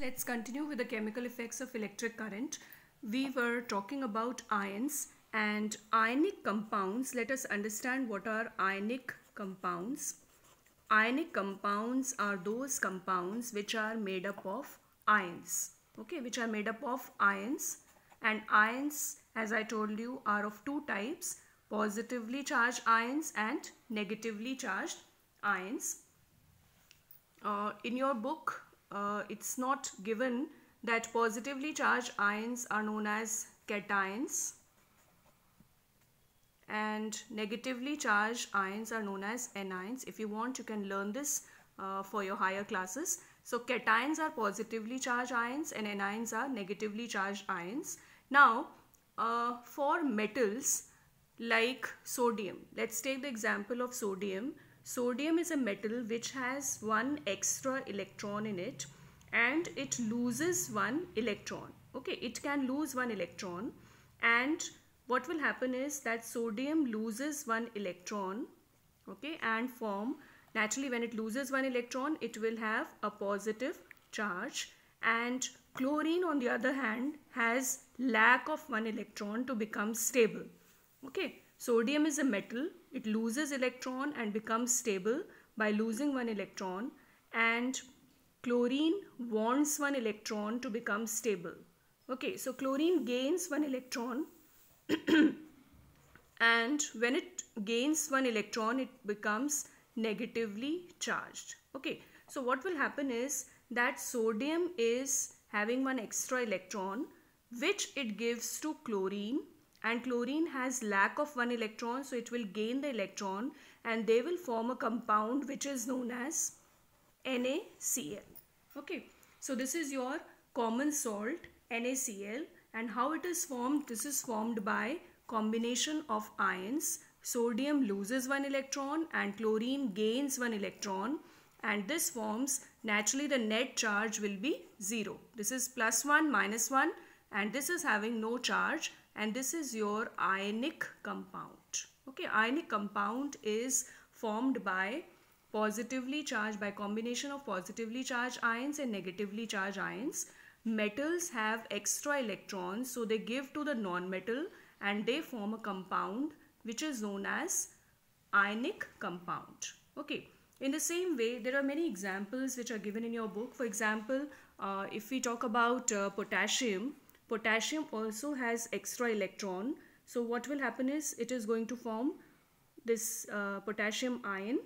let's continue with the chemical effects of electric current. We were talking about ions and ionic compounds. Let us understand what are ionic compounds. Ionic compounds are those compounds which are made up of ions. Okay, which are made up of ions. And ions, as I told you, are of two types. Positively charged ions and negatively charged ions. Uh, in your book, uh, it's not given that positively charged ions are known as cations and negatively charged ions are known as anions. If you want, you can learn this uh, for your higher classes. So cations are positively charged ions and anions are negatively charged ions. Now, uh, for metals like sodium, let's take the example of sodium. Sodium is a metal which has one extra electron in it and it loses one electron. Okay, it can lose one electron and what will happen is that sodium loses one electron okay and form naturally when it loses one electron it will have a positive charge and chlorine on the other hand has lack of one electron to become stable okay Sodium is a metal. It loses electron and becomes stable by losing one electron and chlorine wants one electron to become stable. Okay, so chlorine gains one electron and when it gains one electron, it becomes negatively charged. Okay, so what will happen is that sodium is having one extra electron which it gives to chlorine and chlorine has lack of one electron so it will gain the electron and they will form a compound which is known as NaCl. Okay, so this is your common salt NaCl and how it is formed? This is formed by combination of ions. Sodium loses one electron and chlorine gains one electron and this forms naturally the net charge will be 0. This is plus 1 minus 1 and this is having no charge and this is your ionic compound okay ionic compound is formed by positively charged by combination of positively charged ions and negatively charged ions metals have extra electrons so they give to the non-metal and they form a compound which is known as ionic compound okay in the same way there are many examples which are given in your book for example uh, if we talk about uh, potassium potassium also has extra electron so what will happen is it is going to form this uh, potassium ion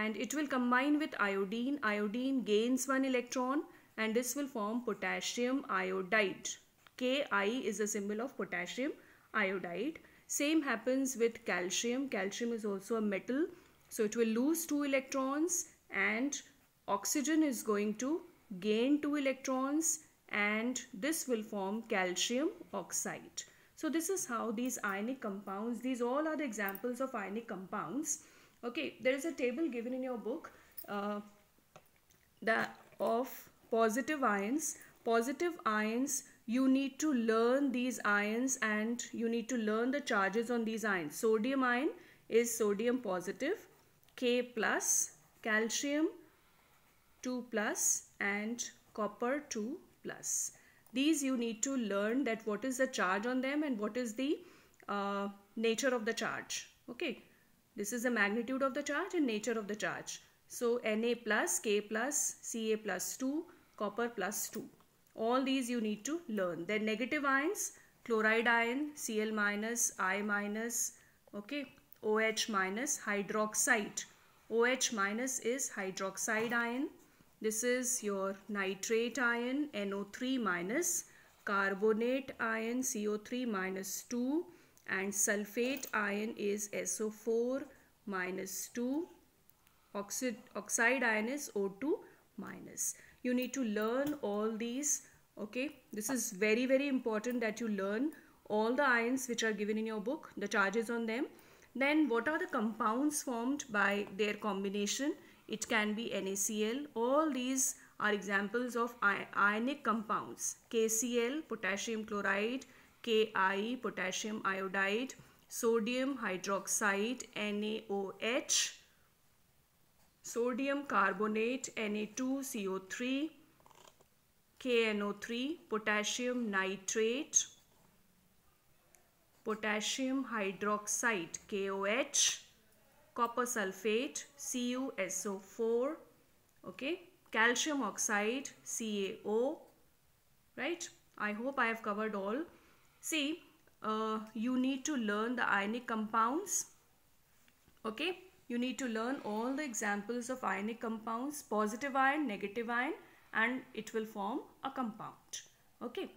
and it will combine with iodine iodine gains one electron and this will form potassium iodide ki is a symbol of potassium iodide same happens with calcium calcium is also a metal so it will lose two electrons and oxygen is going to gain two electrons and this will form calcium oxide. So this is how these ionic compounds, these all are the examples of ionic compounds. Okay, there is a table given in your book uh, of positive ions. Positive ions, you need to learn these ions and you need to learn the charges on these ions. Sodium ion is sodium positive, K plus, calcium 2 plus and copper 2 plus. These you need to learn that what is the charge on them and what is the uh, nature of the charge. Okay, this is the magnitude of the charge and nature of the charge. So Na plus, K plus, Ca plus 2, copper plus 2. All these you need to learn. Then negative ions, chloride ion, Cl minus, I minus, okay, OH minus, hydroxide. OH minus is hydroxide ion. This is your nitrate ion NO3 minus, carbonate ion CO3 minus 2 and sulfate ion is SO4 minus 2. Oxid oxide ion is O2 minus. You need to learn all these. Okay, this is very very important that you learn all the ions which are given in your book, the charges on them. Then what are the compounds formed by their combination? it can be NaCl. All these are examples of ionic compounds. KCl, potassium chloride, Ki, potassium iodide, sodium hydroxide, NaOH, sodium carbonate, Na2CO3, KNO3, potassium nitrate, potassium hydroxide, KOH, copper sulfate CuSO4 okay calcium oxide CaO right I hope I have covered all see uh, you need to learn the ionic compounds okay you need to learn all the examples of ionic compounds positive ion negative ion and it will form a compound okay